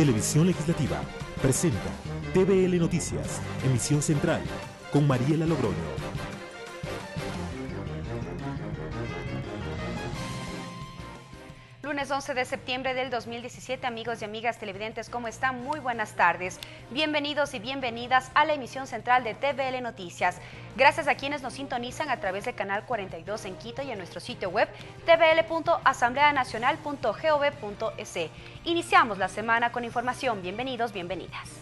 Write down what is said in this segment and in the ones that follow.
Televisión Legislativa presenta TVL Noticias, emisión central, con Mariela Logroño 11 de septiembre del 2017, amigos y amigas televidentes, ¿cómo están? Muy buenas tardes. Bienvenidos y bienvenidas a la emisión central de TVL Noticias. Gracias a quienes nos sintonizan a través del Canal 42 en Quito y en nuestro sitio web tvl.asambleanacional.gov.es. Iniciamos la semana con información. Bienvenidos, bienvenidas.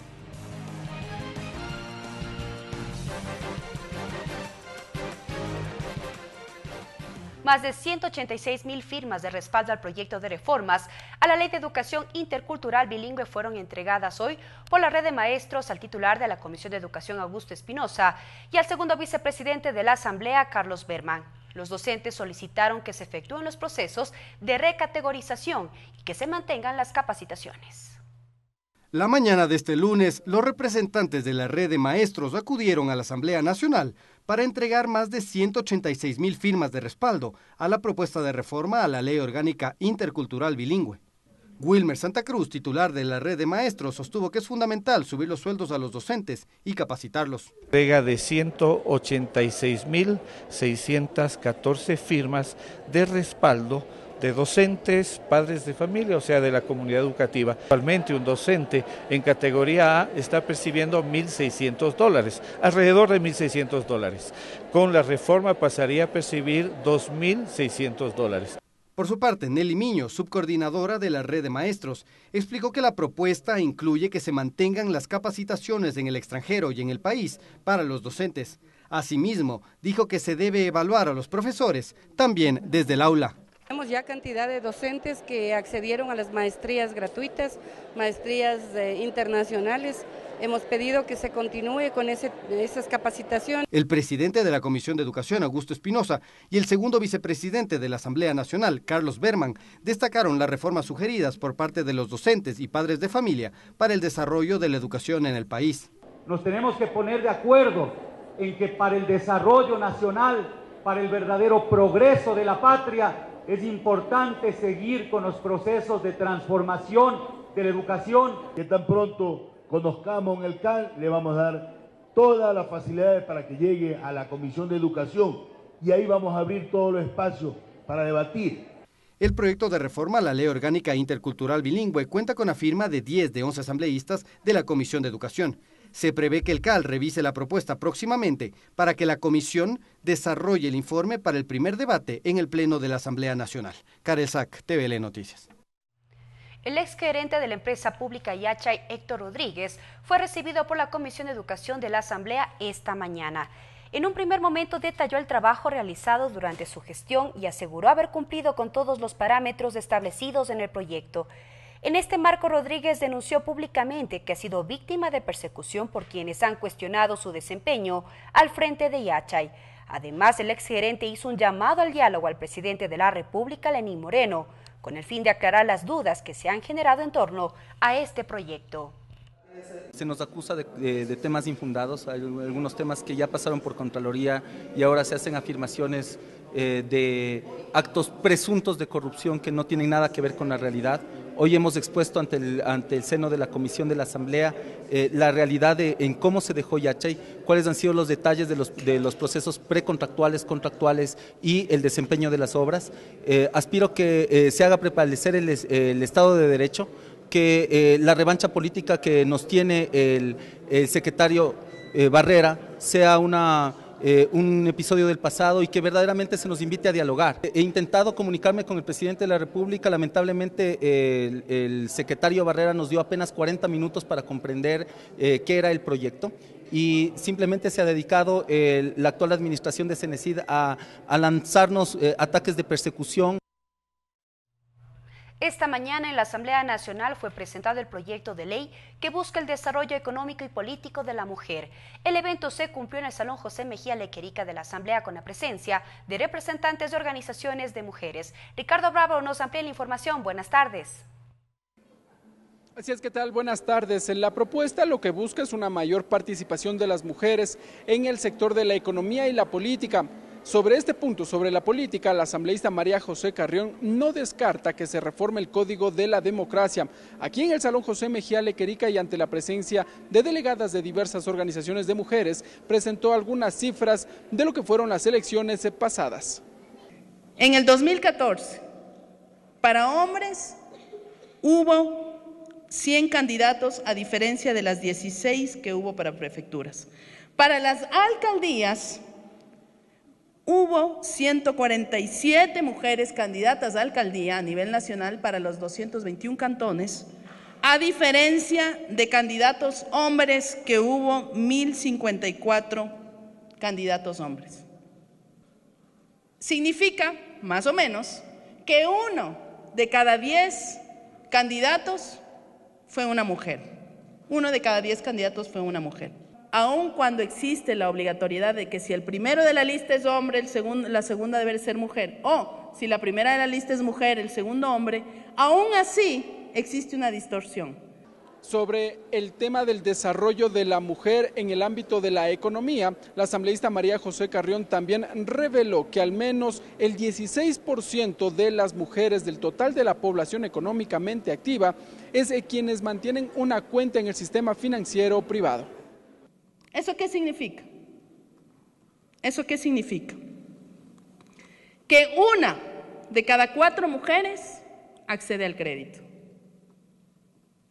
más de 186 mil firmas de respaldo al proyecto de reformas a la Ley de Educación Intercultural Bilingüe fueron entregadas hoy por la red de maestros al titular de la Comisión de Educación Augusto Espinosa y al segundo vicepresidente de la Asamblea Carlos Berman. Los docentes solicitaron que se efectúen los procesos de recategorización y que se mantengan las capacitaciones. La mañana de este lunes, los representantes de la red de maestros acudieron a la Asamblea Nacional para entregar más de 186 mil firmas de respaldo a la propuesta de reforma a la Ley Orgánica Intercultural Bilingüe. Wilmer Santa Cruz, titular de la red de maestros, sostuvo que es fundamental subir los sueldos a los docentes y capacitarlos. Entrega de 186.614 firmas de respaldo de docentes, padres de familia, o sea, de la comunidad educativa. Actualmente un docente en categoría A está percibiendo 1.600 dólares, alrededor de 1.600 dólares. Con la reforma pasaría a percibir 2.600 dólares. Por su parte, Nelly Miño, subcoordinadora de la red de maestros, explicó que la propuesta incluye que se mantengan las capacitaciones en el extranjero y en el país para los docentes. Asimismo, dijo que se debe evaluar a los profesores también desde el aula. Tenemos ya cantidad de docentes que accedieron a las maestrías gratuitas, maestrías eh, internacionales. Hemos pedido que se continúe con esas capacitaciones. El presidente de la Comisión de Educación, Augusto Espinosa, y el segundo vicepresidente de la Asamblea Nacional, Carlos Berman, destacaron las reformas sugeridas por parte de los docentes y padres de familia para el desarrollo de la educación en el país. Nos tenemos que poner de acuerdo en que para el desarrollo nacional, para el verdadero progreso de la patria, es importante seguir con los procesos de transformación de la educación. Que tan pronto conozcamos en el CAL, le vamos a dar todas las facilidades para que llegue a la Comisión de Educación y ahí vamos a abrir todos los espacios para debatir. El proyecto de reforma a la Ley Orgánica Intercultural Bilingüe cuenta con la firma de 10 de 11 asambleístas de la Comisión de Educación. Se prevé que el CAL revise la propuesta próximamente para que la comisión desarrolle el informe para el primer debate en el Pleno de la Asamblea Nacional. Caresac, TVL Noticias. El exgerente de la empresa pública Yachay, Héctor Rodríguez, fue recibido por la Comisión de Educación de la Asamblea esta mañana. En un primer momento detalló el trabajo realizado durante su gestión y aseguró haber cumplido con todos los parámetros establecidos en el proyecto. En este marco, Rodríguez denunció públicamente que ha sido víctima de persecución por quienes han cuestionado su desempeño al frente de Yachay. Además, el exgerente hizo un llamado al diálogo al presidente de la República, Lenín Moreno, con el fin de aclarar las dudas que se han generado en torno a este proyecto. Se nos acusa de, temas infundados, hay algunos temas que ya pasaron por Contraloría y ahora se hacen afirmaciones eh, de actos presuntos de corrupción que no tienen nada que ver con la realidad. Hoy hemos expuesto ante el, ante el seno de la Comisión de la Asamblea eh, la realidad de, en cómo se dejó Yachay, cuáles han sido los detalles de los, procesos precontractuales, contractuales y el desempeño de las obras. Eh, aspiro que eh, se haga prevalecer el, Estado de Derecho, que la revancha política que nos tiene el secretario Barrera sea una eh, un episodio del pasado y que verdaderamente se nos invite a dialogar. He intentado comunicarme con el presidente de la República, lamentablemente el, secretario Barrera nos dio apenas 40 minutos para comprender eh, qué era el proyecto y simplemente se ha dedicado eh, la actual administración de Cenecid a lanzarnos ataques de persecución. Esta mañana en la Asamblea Nacional fue presentado el proyecto de ley que busca el desarrollo económico y político de la mujer. El evento se cumplió en el Salón José Mejía Lequerica de la Asamblea con la presencia de representantes de organizaciones de mujeres. Ricardo Bravo nos amplía la información. Buenas tardes. Así es, ¿qué tal? Buenas tardes. En la propuesta lo que busca es una mayor participación de las mujeres en el sector de la economía y la política sobre este punto, sobre la política, la asambleísta María José Carrión no descarta que se reforme el Código de la Democracia. Aquí en el Salón José Mejía Lequerica y ante la presencia de delegadas de diversas organizaciones de mujeres, presentó algunas cifras de lo que fueron las elecciones pasadas. En el 2014, para hombres hubo 100 candidatos a diferencia de las 16 que hubo para prefecturas. Para las alcaldías Hubo 147 mujeres candidatas a alcaldía a nivel nacional para los 221 cantones, a diferencia de candidatos hombres que hubo 1054 candidatos hombres. Significa, más o menos, que uno de cada diez candidatos fue una mujer. Uno de cada diez candidatos fue una mujer aun cuando existe la obligatoriedad de que si el primero de la lista es hombre, la segunda debe ser mujer, o si la primera de la lista es mujer, el segundo hombre, aún así existe una distorsión. Sobre el tema del desarrollo de la mujer en el ámbito de la economía, la asambleísta María José Carrión también reveló que al menos el 16% de las mujeres del total de la población económicamente activa es eh, quienes mantienen una cuenta en el sistema financiero privado. ¿Eso qué significa? ¿Eso qué significa? Que una de cada cuatro mujeres accede al crédito.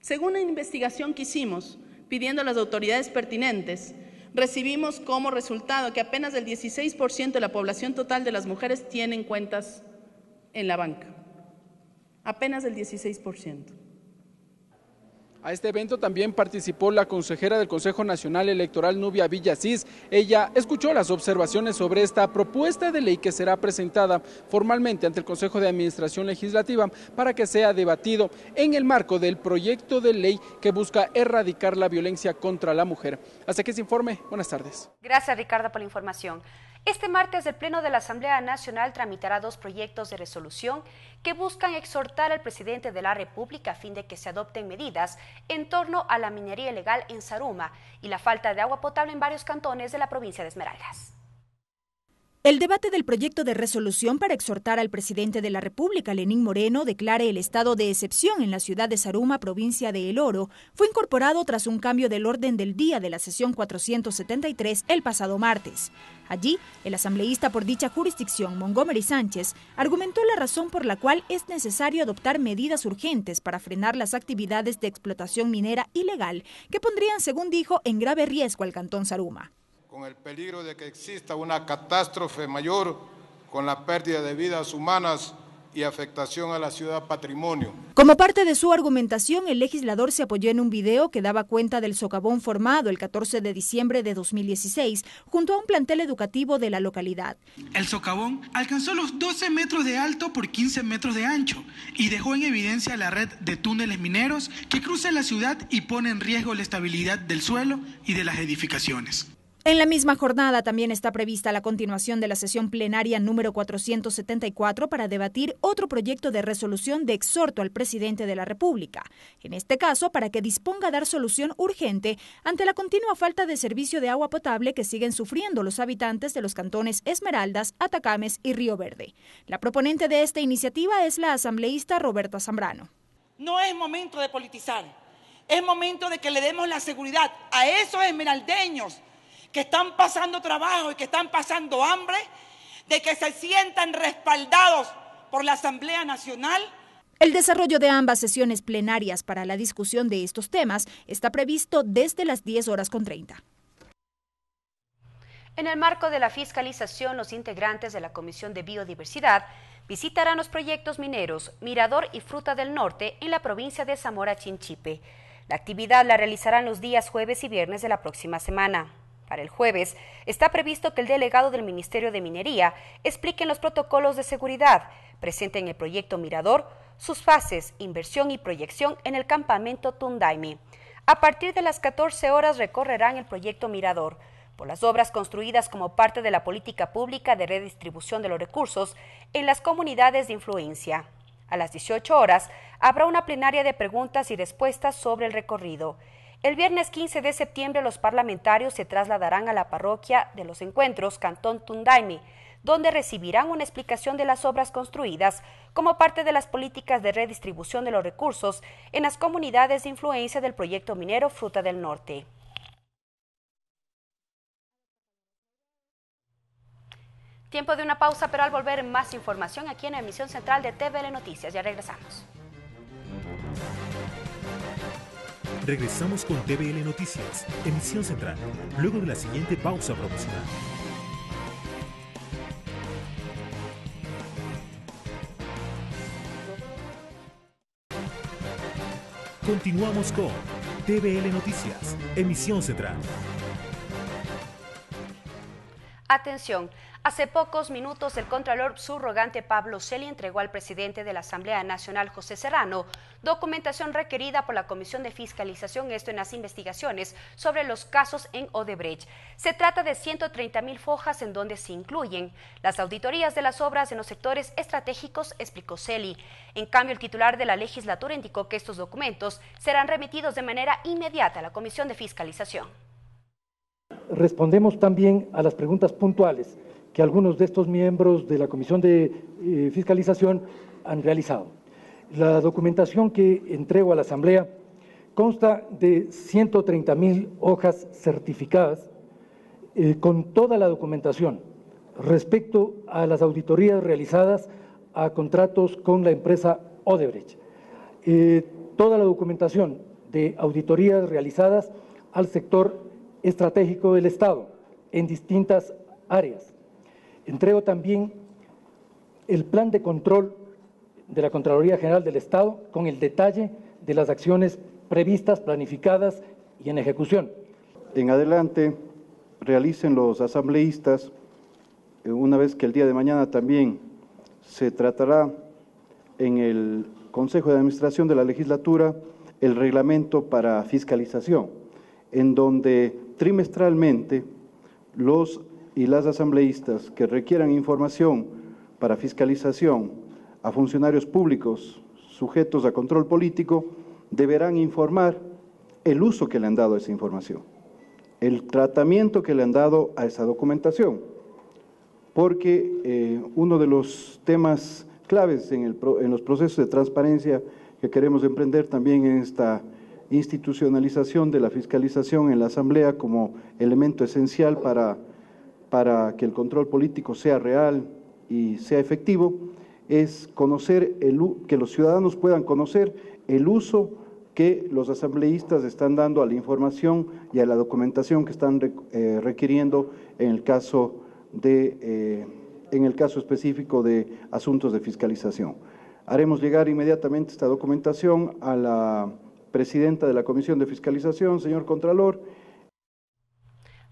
Según una investigación que hicimos, pidiendo a las autoridades pertinentes, recibimos como resultado que apenas el 16% de la población total de las mujeres tienen cuentas en la banca. Apenas el 16%. A este evento también participó la consejera del Consejo Nacional Electoral, Nubia Villasís. Ella escuchó las observaciones sobre esta propuesta de ley que será presentada formalmente ante el Consejo de Administración Legislativa para que sea debatido en el marco del proyecto de ley que busca erradicar la violencia contra la mujer. Hasta que se informe. Buenas tardes. Gracias, Ricardo, por la información. Este martes el Pleno de la Asamblea Nacional tramitará dos proyectos de resolución que buscan exhortar al presidente de la República a fin de que se adopten medidas en torno a la minería ilegal en Saruma y la falta de agua potable en varios cantones de la provincia de Esmeraldas. El debate del proyecto de resolución para exhortar al presidente de la República, Lenín Moreno, declare el estado de excepción en la ciudad de Saruma, provincia de El Oro, fue incorporado tras un cambio del orden del día de la sesión 473 el pasado martes. Allí, el asambleísta por dicha jurisdicción, Montgomery Sánchez, argumentó la razón por la cual es necesario adoptar medidas urgentes para frenar las actividades de explotación minera ilegal que pondrían, según dijo, en grave riesgo al cantón Saruma con el peligro de que exista una catástrofe mayor con la pérdida de vidas humanas y afectación a la ciudad patrimonio. Como parte de su argumentación, el legislador se apoyó en un video que daba cuenta del socavón formado el 14 de diciembre de 2016 junto a un plantel educativo de la localidad. El socavón alcanzó los 12 metros de alto por 15 metros de ancho y dejó en evidencia la red de túneles mineros que cruza la ciudad y pone en riesgo la estabilidad del suelo y de las edificaciones. En la misma jornada también está prevista la continuación de la sesión plenaria número 474 para debatir otro proyecto de resolución de exhorto al presidente de la República, en este caso para que disponga a dar solución urgente ante la continua falta de servicio de agua potable que siguen sufriendo los habitantes de los cantones Esmeraldas, Atacames y Río Verde. La proponente de esta iniciativa es la asambleísta Roberta Zambrano. No es momento de politizar, es momento de que le demos la seguridad a esos esmeraldeños que están pasando trabajo y que están pasando hambre, de que se sientan respaldados por la Asamblea Nacional. El desarrollo de ambas sesiones plenarias para la discusión de estos temas está previsto desde las 10 horas con 30. En el marco de la fiscalización, los integrantes de la Comisión de Biodiversidad visitarán los proyectos mineros Mirador y Fruta del Norte en la provincia de Zamora Chinchipe. La actividad la realizarán los días jueves y viernes de la próxima semana. Para el jueves está previsto que el delegado del Ministerio de Minería explique los protocolos de seguridad, presente en el proyecto Mirador, sus fases, inversión y proyección en el campamento Tundaimi. A partir de las 14 horas recorrerán el proyecto Mirador por las obras construidas como parte de la política pública de redistribución de los recursos en las comunidades de influencia. A las 18 horas habrá una plenaria de preguntas y respuestas sobre el recorrido. El viernes 15 de septiembre los parlamentarios se trasladarán a la parroquia de los encuentros, Cantón Tundaime, donde recibirán una explicación de las obras construidas como parte de las políticas de redistribución de los recursos en las comunidades de influencia del proyecto minero Fruta del Norte. Tiempo de una pausa, pero al volver más información aquí en la emisión central de TVL Noticias. Ya regresamos. Regresamos con TVL Noticias, emisión central, luego de la siguiente pausa promocional. Continuamos con TVL Noticias, emisión central. Atención, Hace pocos minutos, el Contralor subrogante Pablo Celi entregó al presidente de la Asamblea Nacional, José Serrano, documentación requerida por la Comisión de Fiscalización, esto en las investigaciones sobre los casos en Odebrecht. Se trata de 130 mil fojas en donde se incluyen las auditorías de las obras en los sectores estratégicos, explicó Celi. En cambio, el titular de la legislatura indicó que estos documentos serán remitidos de manera inmediata a la Comisión de Fiscalización. Respondemos también a las preguntas puntuales que algunos de estos miembros de la Comisión de eh, Fiscalización han realizado. La documentación que entrego a la Asamblea consta de 130 mil hojas certificadas eh, con toda la documentación respecto a las auditorías realizadas a contratos con la empresa Odebrecht. Eh, toda la documentación de auditorías realizadas al sector estratégico del Estado en distintas áreas, Entrego también el plan de control de la Contraloría General del Estado con el detalle de las acciones previstas, planificadas y en ejecución. En adelante realicen los asambleístas, eh, una vez que el día de mañana también se tratará en el Consejo de Administración de la Legislatura el reglamento para fiscalización, en donde trimestralmente los y las asambleístas que requieran información para fiscalización a funcionarios públicos sujetos a control político deberán informar el uso que le han dado a esa información, el tratamiento que le han dado a esa documentación, porque eh, uno de los temas claves en, en los procesos de transparencia que queremos emprender también en esta institucionalización de la fiscalización en la Asamblea como elemento esencial para para que el control político sea real y sea efectivo es conocer el, que los ciudadanos puedan conocer el uso que los asambleístas están dando a la información y a la documentación que están eh, requiriendo en el caso de eh, en el caso específico de asuntos de fiscalización. Haremos llegar inmediatamente esta documentación a la presidenta de la Comisión de Fiscalización, señor Contralor,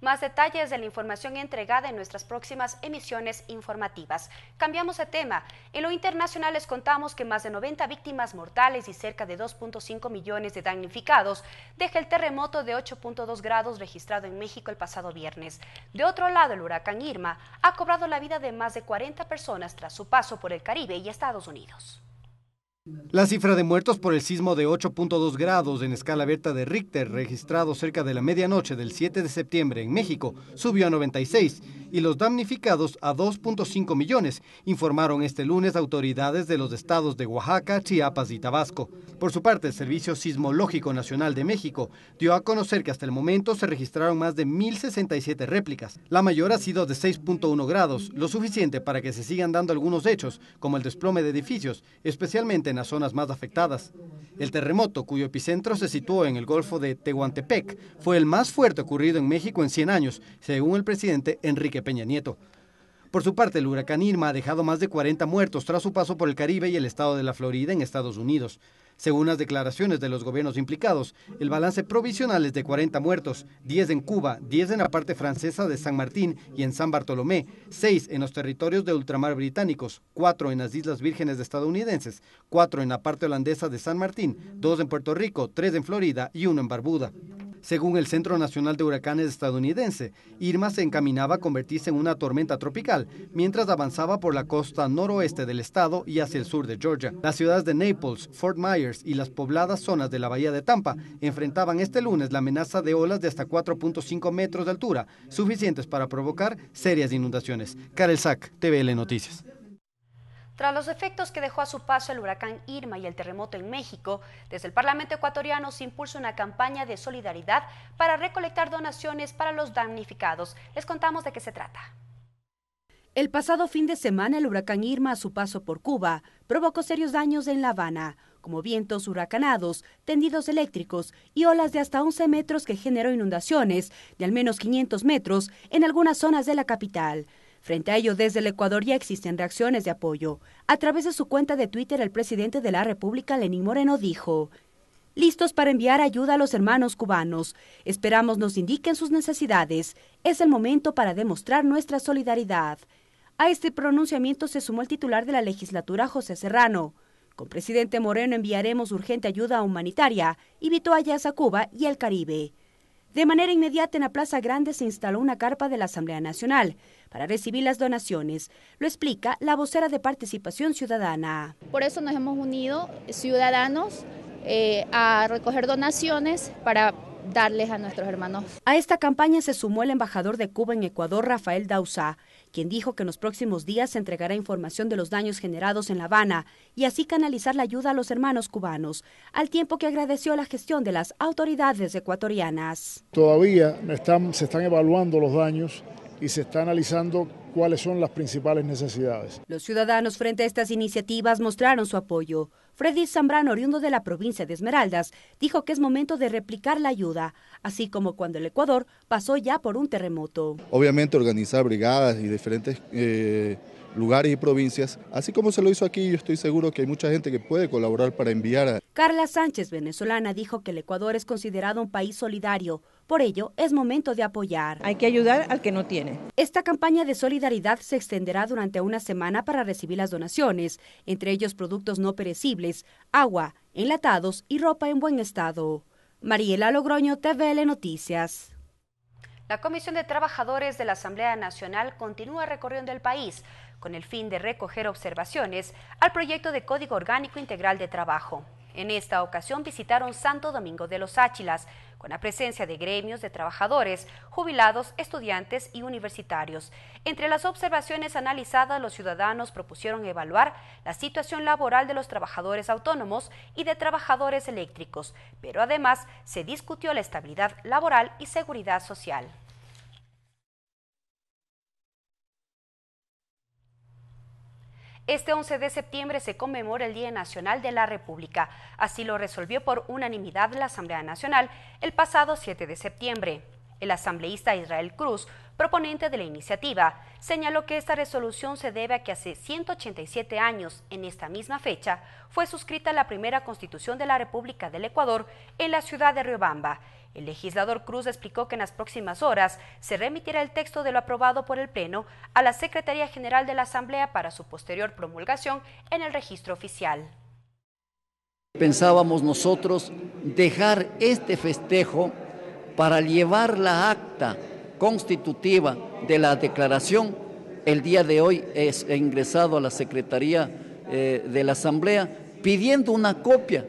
más detalles de la información entregada en nuestras próximas emisiones informativas. Cambiamos de tema. En lo internacional les contamos que más de 90 víctimas mortales y cerca de 2.5 millones de damnificados deja el terremoto de 8.2 grados registrado en México el pasado viernes. De otro lado, el huracán Irma ha cobrado la vida de más de 40 personas tras su paso por el Caribe y Estados Unidos. La cifra de muertos por el sismo de 8.2 grados en escala abierta de Richter, registrado cerca de la medianoche del 7 de septiembre en México, subió a 96 y los damnificados a 2.5 millones, informaron este lunes autoridades de los estados de Oaxaca, Chiapas y Tabasco. Por su parte, el Servicio Sismológico Nacional de México dio a conocer que hasta el momento se registraron más de 1.067 réplicas. La mayor ha sido de 6.1 grados, lo suficiente para que se sigan dando algunos hechos, como el desplome de edificios, especialmente en las zonas más afectadas. El terremoto, cuyo epicentro se situó en el Golfo de Tehuantepec, fue el más fuerte ocurrido en México en 100 años, según el presidente Enrique Peña Nieto. Por su parte, el huracán Irma ha dejado más de 40 muertos tras su paso por el Caribe y el estado de la Florida en Estados Unidos. Según las declaraciones de los gobiernos implicados, el balance provisional es de 40 muertos, 10 en Cuba, 10 en la parte francesa de San Martín y en San Bartolomé, 6 en los territorios de ultramar británicos, 4 en las Islas Vírgenes de estadounidenses, 4 en la parte holandesa de San Martín, 2 en Puerto Rico, 3 en Florida y 1 en Barbuda. Según el Centro Nacional de Huracanes estadounidense, Irma se encaminaba a convertirse en una tormenta tropical mientras avanzaba por la costa noroeste del estado y hacia el sur de Georgia. Las ciudades de Naples, Fort Myers y las pobladas zonas de la bahía de Tampa enfrentaban este lunes la amenaza de olas de hasta 4.5 metros de altura, suficientes para provocar serias inundaciones. Karel Sack, TVL Noticias. Tras los efectos que dejó a su paso el huracán Irma y el terremoto en México, desde el Parlamento ecuatoriano se impulsa una campaña de solidaridad para recolectar donaciones para los damnificados. Les contamos de qué se trata. El pasado fin de semana, el huracán Irma, a su paso por Cuba, provocó serios daños en La Habana, como vientos huracanados, tendidos eléctricos y olas de hasta 11 metros que generó inundaciones de al menos 500 metros en algunas zonas de la capital. Frente a ello, desde el Ecuador ya existen reacciones de apoyo. A través de su cuenta de Twitter, el presidente de la República, Lenín Moreno, dijo, listos para enviar ayuda a los hermanos cubanos. Esperamos nos indiquen sus necesidades. Es el momento para demostrar nuestra solidaridad. A este pronunciamiento se sumó el titular de la legislatura, José Serrano. Con presidente Moreno enviaremos urgente ayuda humanitaria, invitó a a Cuba y el Caribe. De manera inmediata en la Plaza Grande se instaló una carpa de la Asamblea Nacional para recibir las donaciones, lo explica la vocera de Participación Ciudadana. Por eso nos hemos unido, ciudadanos, eh, a recoger donaciones para darles a nuestros hermanos. A esta campaña se sumó el embajador de Cuba en Ecuador, Rafael Dausa, quien dijo que en los próximos días se entregará información de los daños generados en La Habana y así canalizar la ayuda a los hermanos cubanos, al tiempo que agradeció la gestión de las autoridades ecuatorianas. Todavía se están evaluando los daños y se está analizando cuáles son las principales necesidades. Los ciudadanos frente a estas iniciativas mostraron su apoyo. Freddy Zambrano, oriundo de la provincia de Esmeraldas, dijo que es momento de replicar la ayuda, así como cuando el Ecuador pasó ya por un terremoto. Obviamente organizar brigadas y diferentes eh, lugares y provincias. Así como se lo hizo aquí, yo estoy seguro que hay mucha gente que puede colaborar para enviar a... Carla Sánchez, venezolana, dijo que el Ecuador es considerado un país solidario. Por ello, es momento de apoyar. Hay que ayudar al que no tiene. Esta campaña de solidaridad se extenderá durante una semana para recibir las donaciones, entre ellos productos no perecibles, agua, enlatados y ropa en buen estado. Mariela Logroño, TVL Noticias. La Comisión de Trabajadores de la Asamblea Nacional continúa recorriendo el país con el fin de recoger observaciones al proyecto de Código Orgánico Integral de Trabajo. En esta ocasión visitaron Santo Domingo de los Áchilas, con la presencia de gremios de trabajadores, jubilados, estudiantes y universitarios. Entre las observaciones analizadas, los ciudadanos propusieron evaluar la situación laboral de los trabajadores autónomos y de trabajadores eléctricos, pero además se discutió la estabilidad laboral y seguridad social. Este 11 de septiembre se conmemora el Día Nacional de la República. Así lo resolvió por unanimidad la Asamblea Nacional el pasado 7 de septiembre. El asambleísta Israel Cruz, proponente de la iniciativa, señaló que esta resolución se debe a que hace 187 años, en esta misma fecha, fue suscrita la primera constitución de la República del Ecuador en la ciudad de Riobamba el legislador Cruz explicó que en las próximas horas se remitirá el texto de lo aprobado por el Pleno a la Secretaría General de la Asamblea para su posterior promulgación en el registro oficial. Pensábamos nosotros dejar este festejo para llevar la acta constitutiva de la declaración. El día de hoy es ingresado a la Secretaría eh, de la Asamblea pidiendo una copia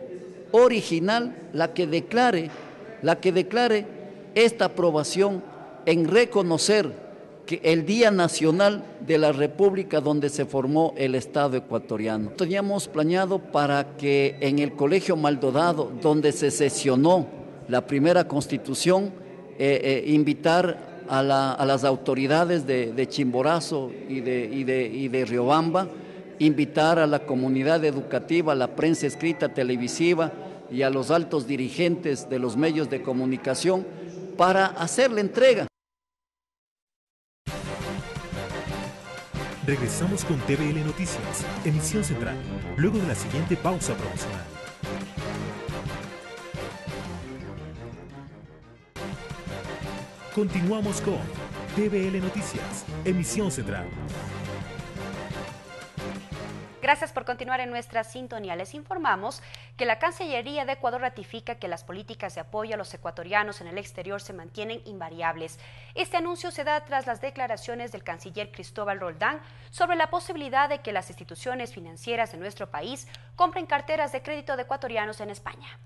original, la que declare la que declare esta aprobación en reconocer que el Día Nacional de la República donde se formó el Estado ecuatoriano. Teníamos planeado para que en el Colegio Maldodado, donde se sesionó la primera constitución, eh, eh, invitar a, las autoridades de, Chimborazo y de, y de Riobamba, invitar a la comunidad educativa, a la prensa escrita, televisiva, y a los altos dirigentes de los medios de comunicación para hacer la entrega. Regresamos con TVL Noticias, emisión central, luego de la siguiente pausa promocional. Continuamos con TVL Noticias, emisión central. Gracias por continuar en nuestra sintonía. Les informamos que la Cancillería de Ecuador ratifica que las políticas de apoyo a los ecuatorianos en el exterior se mantienen invariables. Este anuncio se da tras las declaraciones del canciller Cristóbal Roldán sobre la posibilidad de que las instituciones financieras de nuestro país compren carteras de crédito de ecuatorianos en España.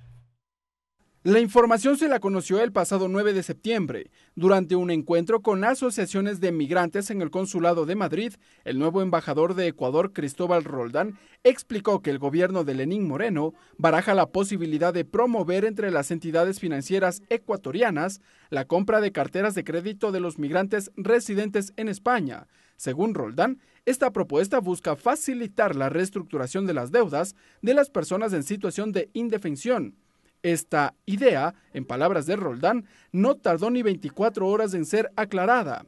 La información se la conoció el pasado 9 de septiembre, durante un encuentro con asociaciones de migrantes en el Consulado de Madrid. El nuevo embajador de Ecuador, Cristóbal Roldán, explicó que el gobierno de Lenín Moreno baraja la posibilidad de promover entre las entidades financieras ecuatorianas la compra de carteras de crédito de los migrantes residentes en España. Según Roldán, esta propuesta busca facilitar la reestructuración de las deudas de las personas en situación de indefensión esta idea, en palabras de Roldán, no tardó ni 24 horas en ser aclarada.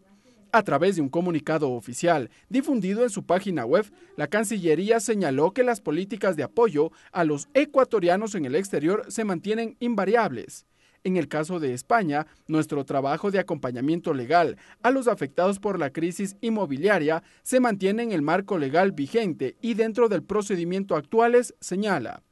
A través de un comunicado oficial difundido en su página web, la Cancillería señaló que las políticas de apoyo a los ecuatorianos en el exterior se mantienen invariables. En el caso de España, nuestro trabajo de acompañamiento legal a los afectados por la crisis inmobiliaria se mantiene en el marco legal vigente y dentro del procedimiento actuales, señala.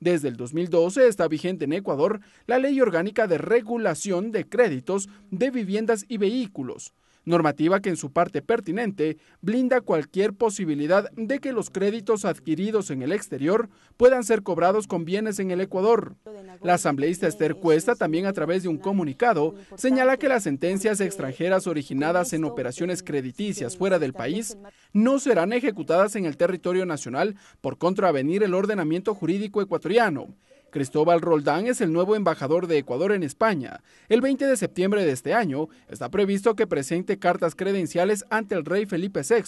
Desde el 2012 está vigente en Ecuador la Ley Orgánica de Regulación de Créditos de Viviendas y Vehículos, normativa que en su parte pertinente blinda cualquier posibilidad de que los créditos adquiridos en el exterior puedan ser cobrados con bienes en el Ecuador. La asambleísta Esther Cuesta también a través de un comunicado señala que las sentencias extranjeras originadas en operaciones crediticias fuera del país no serán ejecutadas en el territorio nacional por contravenir el ordenamiento jurídico ecuatoriano Cristóbal Roldán es el nuevo embajador de Ecuador en España. El 20 de septiembre de este año está previsto que presente cartas credenciales ante el rey Felipe VI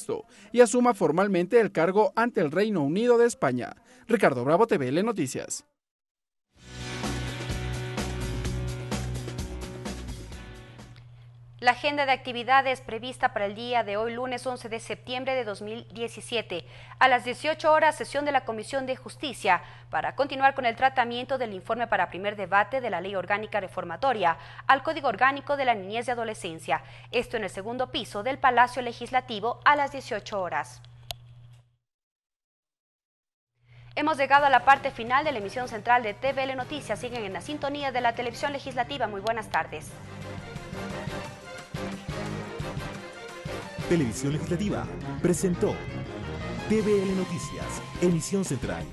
y asuma formalmente el cargo ante el Reino Unido de España. Ricardo Bravo, TVL Noticias. La agenda de actividades prevista para el día de hoy, lunes 11 de septiembre de 2017, a las 18 horas, sesión de la Comisión de Justicia, para continuar con el tratamiento del informe para primer debate de la Ley Orgánica Reformatoria al Código Orgánico de la Niñez y Adolescencia. Esto en el segundo piso del Palacio Legislativo a las 18 horas. Hemos llegado a la parte final de la emisión central de TVL Noticias. Siguen en la sintonía de la televisión legislativa. Muy buenas tardes. Televisión Legislativa presentó TVL Noticias, emisión central.